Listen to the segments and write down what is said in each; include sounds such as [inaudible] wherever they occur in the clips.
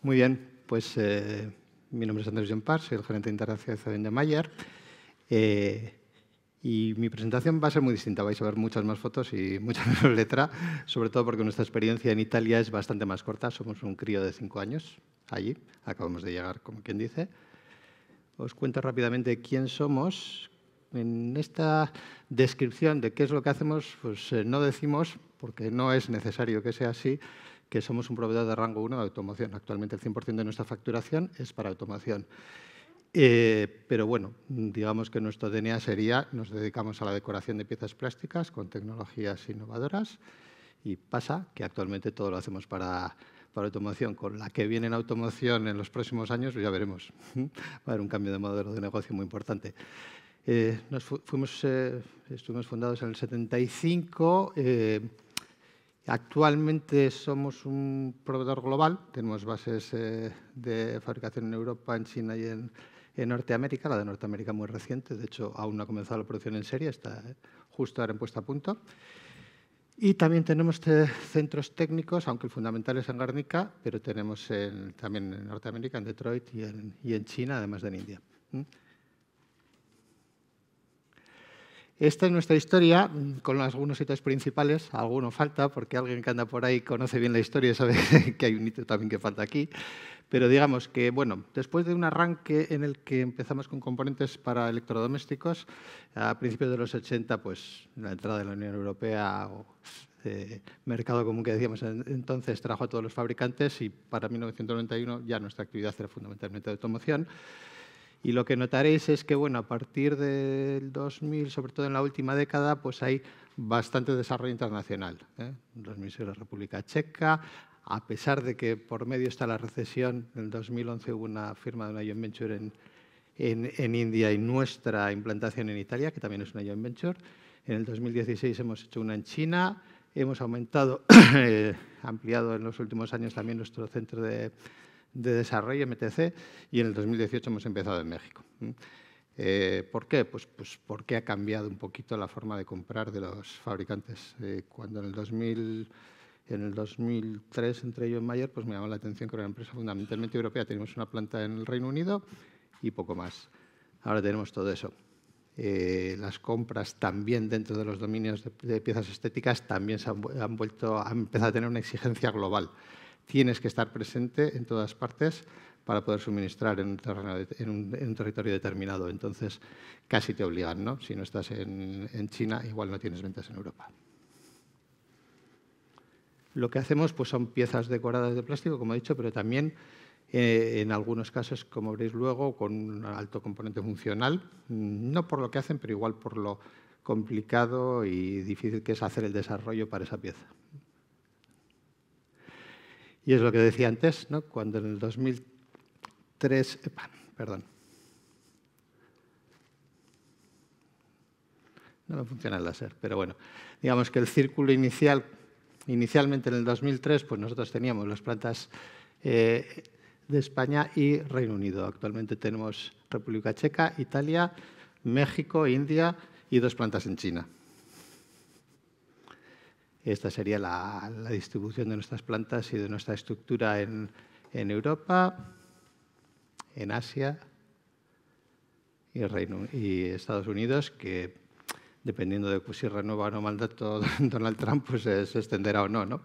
Muy bien, pues eh, mi nombre es Andrés Jonpar, soy el gerente de internacionalización de Mayer. Eh, y mi presentación va a ser muy distinta, vais a ver muchas más fotos y [laughs] mucha menos letra, sobre todo porque nuestra experiencia en Italia es bastante más corta, somos un crío de cinco años allí, acabamos de llegar, como quien dice. Os cuento rápidamente quién somos. En esta descripción de qué es lo que hacemos, pues eh, no decimos, porque no es necesario que sea así, que somos un proveedor de rango 1 de automoción. Actualmente el 100% de nuestra facturación es para automoción. Eh, pero bueno, digamos que nuestro DNA sería, nos dedicamos a la decoración de piezas plásticas con tecnologías innovadoras y pasa que actualmente todo lo hacemos para, para automoción. Con la que viene en automoción en los próximos años, ya veremos. [laughs] Va a haber un cambio de modelo de negocio muy importante. Eh, nos fuimos, eh, estuvimos fundados en el 75. Actualmente somos un proveedor global, tenemos bases eh, de fabricación en Europa, en China y en, Norteamérica, la de Norteamérica muy reciente, de hecho aún no ha comenzado la producción en serie, está eh, justo ahora en puesta a punto. Y también tenemos eh, centros técnicos, aunque el fundamental es en Garnica, pero tenemos también en Norteamérica, en Detroit y en, China, además de en India. Esta es nuestra historia, mm, con algunos hitos principales, alguno falta, porque alguien que anda por ahí conoce bien la historia y sabe [laughs] que hay un hito también que falta aquí. Pero digamos que, bueno, después de un arranque en el que empezamos con componentes para electrodomésticos, a principios de los 80, pues la entrada de la Unión Europea o eh, mercado común que decíamos entonces trajo a todos los fabricantes y para 1991 ya nuestra actividad era fundamentalmente de automoción. Y lo que notaréis es que, bueno, a partir del 2000, sobre todo en la última década, pues hay bastante desarrollo internacional. ¿eh? 2006 la República Checa, a pesar de que por medio está la recesión, en el 2011 hubo una firma de una joint venture en, India y nuestra implantación en Italia, que también es una joint venture. En el 2016 hemos hecho una en China, hemos aumentado, [coughs] eh, ampliado en los últimos años también nuestro centro de de desarrollo MTC y en el 2018 hemos empezado en México. Eh, ¿Por qué? Pues, pues, porque ha cambiado un poquito la forma de comprar de los fabricantes. Eh, cuando en el 2003 entre ellos en pues me llamó la atención que era una empresa fundamentalmente europea. Tenemos una planta en el Reino Unido y poco más. Ahora tenemos todo eso. Eh, las compras también dentro de los dominios de, piezas estéticas también han, vuelto, han empezado a tener una exigencia global tienes que estar presente en todas partes para poder suministrar en un, territorio determinado. Entonces, casi te obligan, ¿no? Si no estás en, China, igual no tienes ventas en Europa. Lo que hacemos pues, son piezas decoradas de plástico, como he dicho, pero también eh, en algunos casos, como veréis luego, con un alto componente funcional, no por lo que hacen, pero igual por lo complicado y difícil que es hacer el desarrollo para esa pieza. Y es lo que decía antes, ¿no? cuando en el 2003, perdón, no me funciona el láser, pero bueno, digamos que el círculo inicial, inicialmente en el 2003, pues nosotros teníamos las plantas eh, de España y Reino Unido. Actualmente tenemos República Checa, Italia, México, India y dos plantas en China. Esta sería la, distribución de nuestras plantas y de nuestra estructura en, Europa, en Asia y, Estados Unidos, que dependiendo de si renueva o no mandato [laughs] Donald Trump, pues se extenderá o no. ¿no?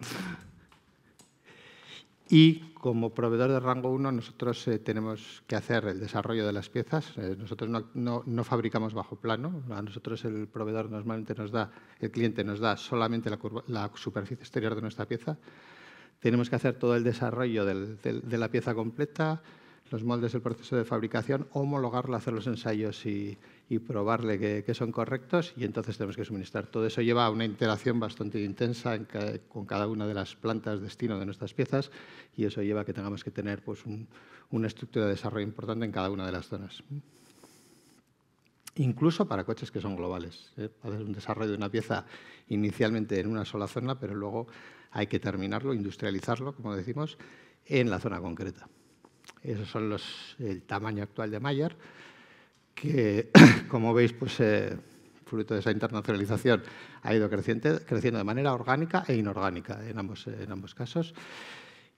Y como proveedor de rango 1 nosotros eh, tenemos que hacer el desarrollo de las piezas. Eh, nosotros no, fabricamos bajo plano. A nosotros el proveedor normalmente nos da, el cliente nos da solamente la, superficie exterior de nuestra pieza. Tenemos que hacer todo el desarrollo de la pieza completa, los moldes, el proceso de fabricación, homologarlo, hacer los ensayos y, y probarle que, son correctos y entonces tenemos que suministrar. Todo eso lleva a una interacción bastante intensa con cada una de las plantas destino de nuestras piezas y eso lleva a que tengamos que tener pues, una estructura de desarrollo importante en cada una de las zonas. Incluso para coches que son globales. ¿eh? Hacer un desarrollo de una pieza inicialmente en una sola zona, pero luego hay que terminarlo, industrializarlo, como decimos, en la zona concreta. Eso son los, el tamaño actual de Mayer que, [coughs] como veis, pues, eh, fruto de esa internacionalización, ha ido creciendo de manera orgánica e inorgánica en ambos, en ambos casos.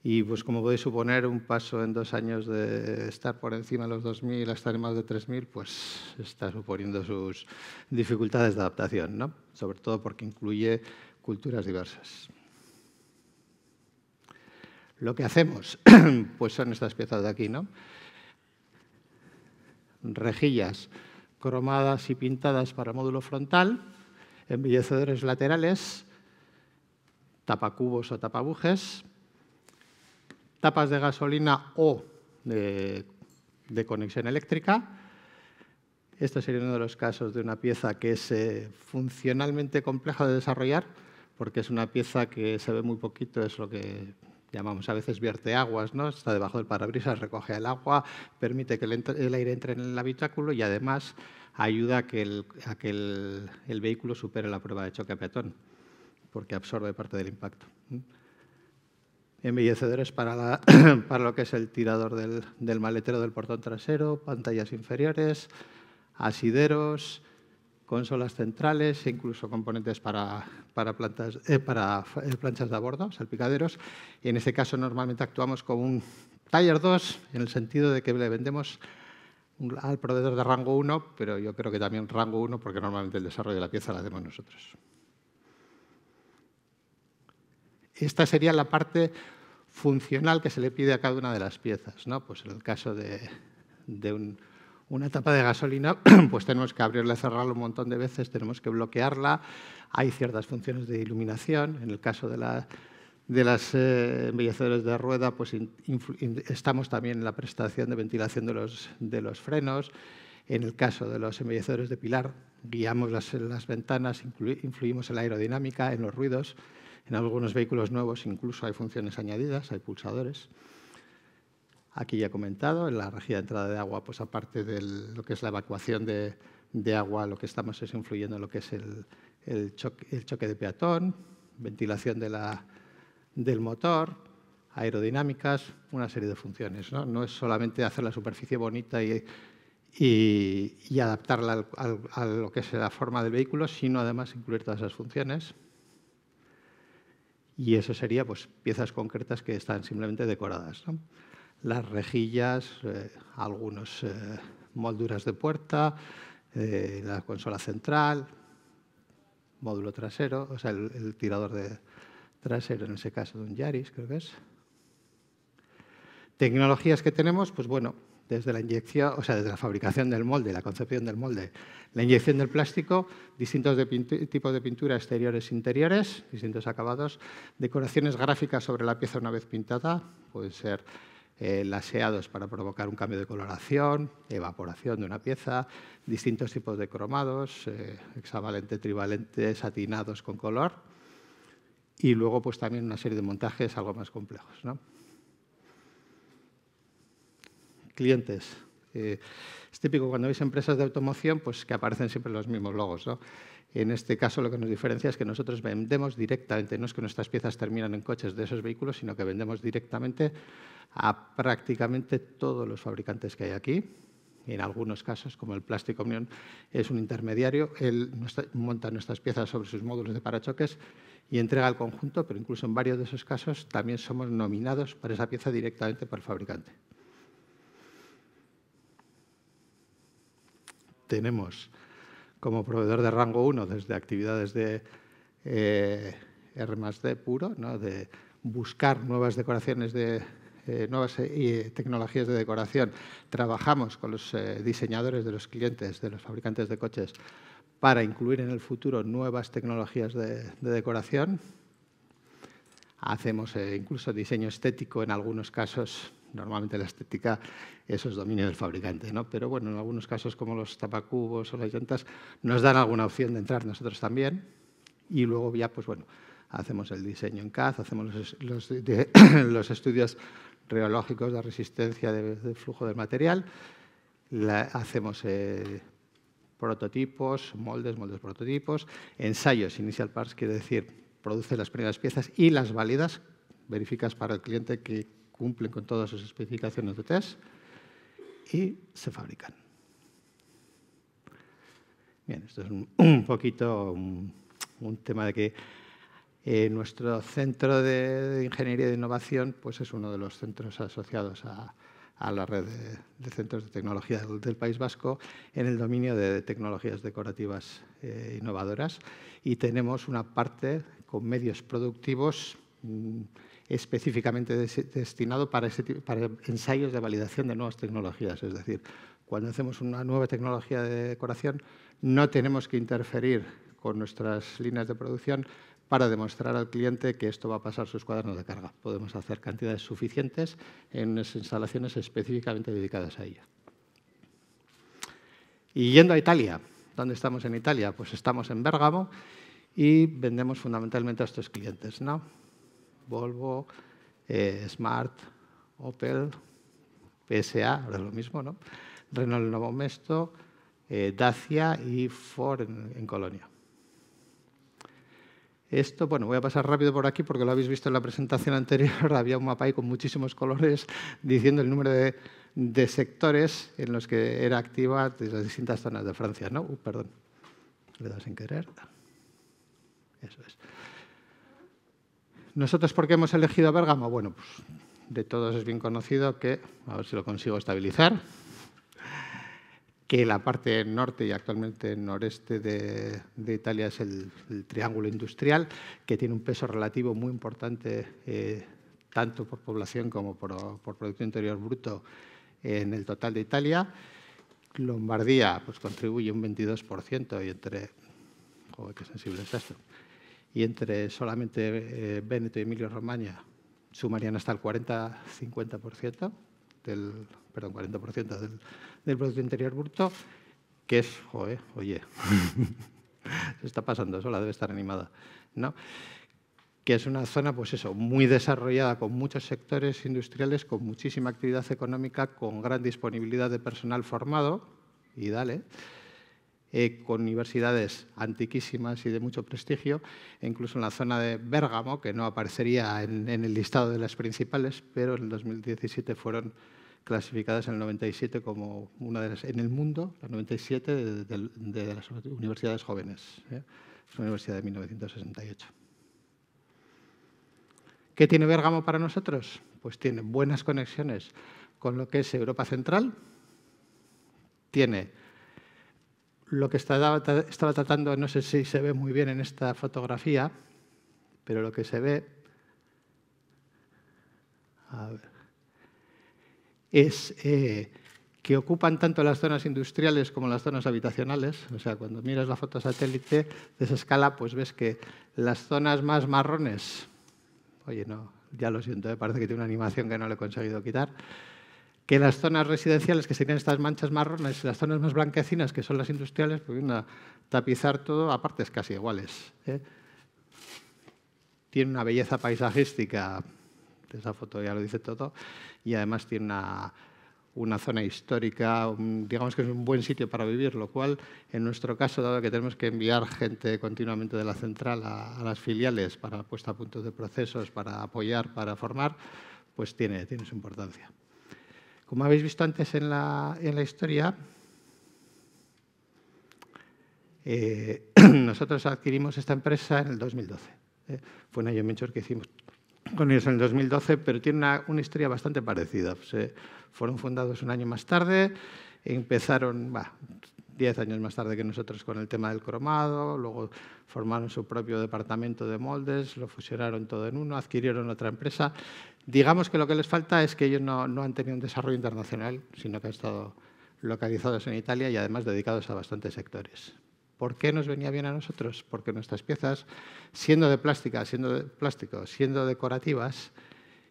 Y pues como podéis suponer, un paso en dos años de estar por encima de los 2.000 a estar más de 3.000, pues está suponiendo sus dificultades de adaptación, ¿no? sobre todo porque incluye culturas diversas. Lo que hacemos, [coughs] pues son estas piezas de aquí, ¿no? rejillas cromadas y pintadas para módulo frontal, embellecedores laterales, tapacubos o tapabujes, tapas de gasolina o de, conexión eléctrica. Este sería uno de los casos de una pieza que es eh, funcionalmente compleja de desarrollar, porque es una pieza que se ve muy poquito, es lo que llamamos a veces vierte aguas, ¿no? está debajo del parabrisas, recoge el agua, permite que el, aire entre en el habitáculo y además ayuda a que, el, vehículo supere la prueba de choque a peatón, porque absorbe parte del impacto. Embellecedores [coughs] para, lo que es el tirador del maletero del portón trasero, pantallas inferiores, asideros, consolas centrales e incluso componentes para, plantas, eh, para eh, planchas de abordo, salpicaderos. Y en este caso normalmente actuamos como un Tier 2 en el sentido de que le vendemos al proveedor de rango 1, pero yo creo que también rango 1 porque normalmente el desarrollo de la pieza la hacemos nosotros. Esta sería la parte funcional que se le pide a cada una de las piezas. Pues en el caso de un una tapa de gasolina, [clears throat] pues tenemos que abrirla y cerrarla un montón de veces, tenemos que bloquearla. Hay ciertas funciones de iluminación. En el caso de, las eh, embellecedores de rueda, pues estamos también en la prestación de ventilación de los, frenos. En el caso de los embellecedores de pilar, guiamos las, las ventanas, influimos en la aerodinámica, en los ruidos. En algunos vehículos nuevos incluso hay funciones añadidas, hay pulsadores. Aquí ya he comentado, en la regía de entrada de agua, pues aparte de lo que es la evacuación de, agua, lo que estamos es influyendo en lo que es el, choque, de peatón, ventilación del motor, aerodinámicas, una serie de funciones. No, es solamente hacer la superficie bonita y, adaptarla a lo que es la forma del vehículo, sino además incluir todas esas funciones. Y eso sería pues, piezas concretas que están simplemente decoradas las rejillas, eh, algunos algunas eh, molduras de puerta, eh, la consola central, módulo trasero, o sea, el, tirador de trasero en ese caso de un Yaris, creo que es. Tecnologías que tenemos, pues bueno, desde la inyección, o sea, desde la fabricación del molde, la concepción del molde, la inyección del plástico, distintos tipos de pintura exteriores e interiores, distintos acabados, decoraciones gráficas sobre la pieza una vez pintada, pueden ser eh, laseados para provocar un cambio de coloración, evaporación de una pieza, distintos tipos de cromados, eh, hexavalente, trivalente, satinados con color y luego pues también una serie de montajes algo más complejos. ¿no? Clientes. Eh, es típico cuando veis empresas de automoción pues que aparecen siempre los mismos logos. ¿no? En este caso lo que nos diferencia es que nosotros vendemos directamente, no es que nuestras piezas terminan en coches de esos vehículos, sino que vendemos directamente a prácticamente todos los fabricantes que hay aquí. En algunos casos, como el Plástico Unión es un intermediario, él monta nuestras piezas sobre sus módulos de parachoques y entrega el conjunto, pero incluso en varios de esos casos también somos nominados para esa pieza directamente por el fabricante. Tenemos como proveedor de rango 1 desde actividades de eh, R +D puro, de buscar nuevas decoraciones de eh, nuevas eh, tecnologías de decoración. Trabajamos con los eh, diseñadores de los clientes, de los fabricantes de coches, para incluir en el futuro nuevas tecnologías de decoración. Hacemos incluso diseño estético en algunos casos normalmente la estética, eso es dominio del fabricante, ¿no? Pero bueno, en algunos casos como los tapacubos o las llantas nos dan alguna opción de entrar nosotros también y luego ya, pues bueno, hacemos el diseño en CAD, hacemos los, [coughs] estudios reológicos de resistencia de flujo del material, hacemos eh, prototipos, moldes, moldes prototipos, ensayos, initial parts quiere decir, produce las primeras piezas y las válidas, verificas para el cliente que cumplen con todas sus especificaciones de test y se fabrican. Bien, esto es un, poquito un, tema de que eh, nuestro centro de, ingeniería de innovación pues es uno de los centros asociados a, la red de, centros de tecnología del, País Vasco en el dominio de tecnologías decorativas eh, innovadoras y tenemos una parte con medios productivos. Mm, específicamente destinado para, ensayos de validación de nuevas tecnologías. Es decir, cuando hacemos una nueva tecnología de decoración, no tenemos que interferir con nuestras líneas de producción para demostrar al cliente que esto va a pasar sus cuadernos de carga. Podemos hacer cantidades suficientes en unas instalaciones específicamente dedicadas a ella. Y yendo a Italia, ¿dónde estamos en Italia? Pues estamos en Bérgamo y vendemos fundamentalmente a estos clientes. ¿no? Volvo, eh, Smart, Opel, PSA, ahora es lo mismo, ¿no? Renault nuevo Mesto, eh, Dacia y Ford en, Colonia. Esto, bueno, voy a pasar rápido por aquí porque lo habéis visto en la presentación anterior, [laughs] había un mapa ahí con muchísimos colores diciendo el número de, sectores en los que era activa desde las distintas zonas de Francia, ¿no? Uh, perdón, le he dado sin querer. Eso es. ¿Nosotros por qué hemos elegido a Bérgamo? Bueno, pues de todos es bien conocido que, a ver si lo consigo estabilizar, que la parte norte y actualmente noreste de, Italia es el, triángulo industrial, que tiene un peso relativo muy importante eh, tanto por población como por, por Producto Interior Bruto en el total de Italia. Lombardía pues, contribuye un 22% y entre... Joder, qué sensible es esto y entre solamente eh, y Emilio-Romagna sumarían hasta el 40-50% del, perdón, 40% del, del, Producto Interior Bruto, que es, oye, [laughs] se está pasando sola, debe estar animada, ¿no? que es una zona, pues eso, muy desarrollada, con muchos sectores industriales, con muchísima actividad económica, con gran disponibilidad de personal formado, y dale, eh, con universidades antiquísimas y de mucho prestigio, e incluso en la zona de Bérgamo, que no aparecería en, el listado de las principales, pero en el 2017 fueron clasificadas en el 97 como una de las, en el mundo, la 97 de, las universidades jóvenes. ¿eh? Es una universidad de 1968. ¿Qué tiene Bérgamo para nosotros? Pues tiene buenas conexiones con lo que es Europa Central, tiene lo que estaba, tratando, no sé si se ve muy bien en esta fotografía, pero lo que se ve es eh, que ocupan tanto las zonas industriales como las zonas habitacionales. O sea, cuando miras la foto satélite de esa escala, pues ves que las zonas más marrones, oye, no, ya lo siento, eh, parece que tiene una animación que no le he conseguido quitar que las zonas residenciales, que serían estas manchas marrones, las zonas más blanquecinas, que son las industriales, pues una, tapizar todo a partes casi iguales. ¿eh? Tiene una belleza paisajística, esa foto ya lo dice todo, y además tiene una, zona histórica, digamos que es un buen sitio para vivir, lo cual en nuestro caso, dado que tenemos que enviar gente continuamente de la central a, las filiales para puesta a punto de procesos, para apoyar, para formar, pues tiene, tiene su importancia. Como habéis visto antes en la, en la historia, eh, [clears throat] nosotros adquirimos esta empresa en el 2012. ¿eh? fue un año que hicimos con ellos en el 2012, pero tiene una, historia bastante parecida. Se pues, ¿eh? fueron fundados un año más tarde, empezaron, diez 10 años más tarde que nosotros con el tema del cromado, luego formaron su propio departamento de moldes, lo fusionaron todo en uno, adquirieron otra empresa. Digamos que lo que les falta es que ellos no, han tenido un desarrollo internacional, sino que han estado localizados en Italia y además dedicados a bastantes sectores. ¿Por qué nos venía bien a nosotros? Porque nuestras piezas, siendo de plástica, siendo de plástico, siendo decorativas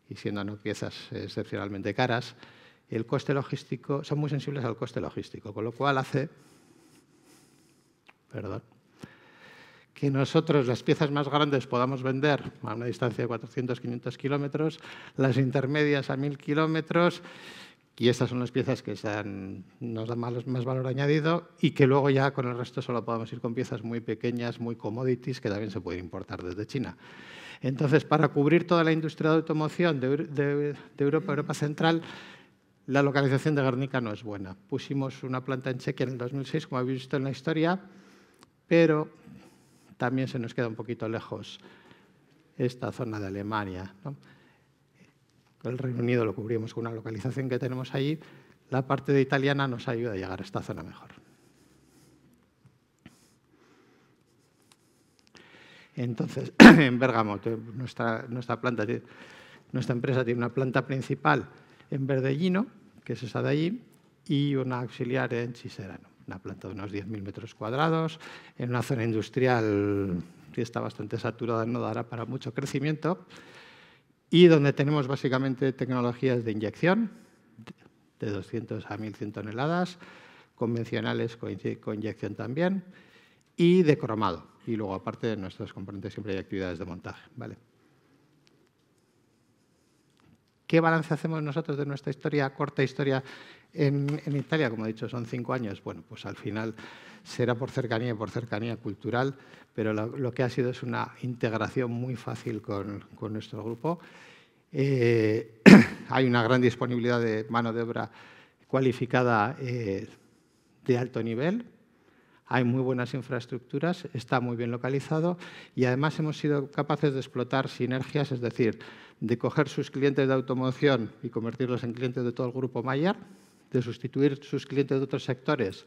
y siendo piezas excepcionalmente caras, el coste logístico, son muy sensibles al coste logístico, con lo cual hace, perdón, que nosotros las piezas más grandes podamos vender a una distancia de 400-500 kilómetros, las intermedias a 1.000 kilómetros, y estas son las piezas que nos dan más, más, valor añadido y que luego ya con el resto solo podamos ir con piezas muy pequeñas, muy commodities, que también se pueden importar desde China. Entonces, para cubrir toda la industria de automoción de, Europa, Europa Central, la localización de Guernica no es buena. Pusimos una planta en Chequia en el 2006, como habéis visto en la historia, pero también se nos queda un poquito lejos esta zona de Alemania. El Reino Unido lo cubrimos con una localización que tenemos allí. La parte de italiana nos ayuda a llegar a esta zona mejor. Entonces, [clears throat] en Bergamo, nuestra, nuestra, nuestra empresa tiene una planta principal en Verdellino, que es esa de allí, y una auxiliar en Chiserano una planta de unos 10.000 metros cuadrados, en una zona industrial que está bastante saturada, no dará para mucho crecimiento, y donde tenemos básicamente tecnologías de inyección, de 200 a 1.100 toneladas, convencionales con inyección también, y de cromado. Y luego, aparte de nuestros componentes, siempre hay actividades de montaje. ¿vale? ¿Qué balance hacemos nosotros de nuestra historia, corta historia en, Italia? Como he dicho, son cinco años. Bueno, pues al final será por cercanía y por cercanía cultural, pero lo, que ha sido es una integración muy fácil con, nuestro grupo. Eh, [clears throat] hay una gran disponibilidad de mano de obra cualificada eh, de alto nivel, hay muy buenas infraestructuras, está muy bien localizado y además hemos sido capaces de explotar sinergias, es decir, de coger sus clientes de automoción y convertirlos en clientes de todo el grupo Mayer, de sustituir sus clientes de otros sectores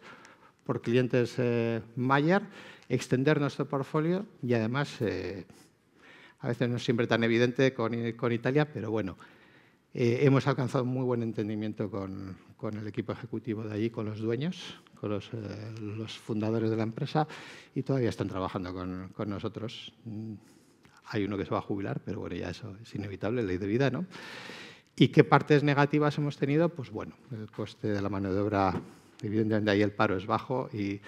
por clientes eh, Mayer, extender nuestro portfolio y además, eh, a veces no es siempre tan evidente con, Italia, pero bueno, eh, hemos alcanzado muy buen entendimiento con, el equipo ejecutivo de allí, con los dueños, con los, los fundadores de la empresa y todavía están trabajando con, con nosotros. Hay uno que se va a jubilar, pero bueno, ya eso es inevitable, ley de vida, ¿no? ¿Y qué partes negativas hemos tenido? Pues bueno, el coste de la mano de obra, evidentemente ahí el paro es bajo y,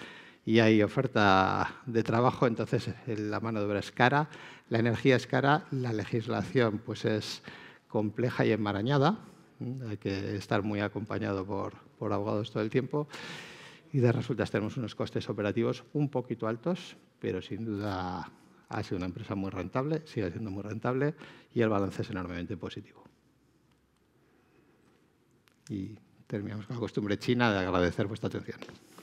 y hay oferta de trabajo, entonces la mano de obra es cara, la energía es cara, la legislación pues es compleja y enmarañada, hay que estar muy acompañado por, por abogados todo el tiempo y de resultas tenemos unos costes operativos un poquito altos, pero sin duda ha sido una empresa muy rentable, sigue siendo muy rentable y el balance es enormemente positivo. Y terminamos con la costumbre china de agradecer vuestra atención.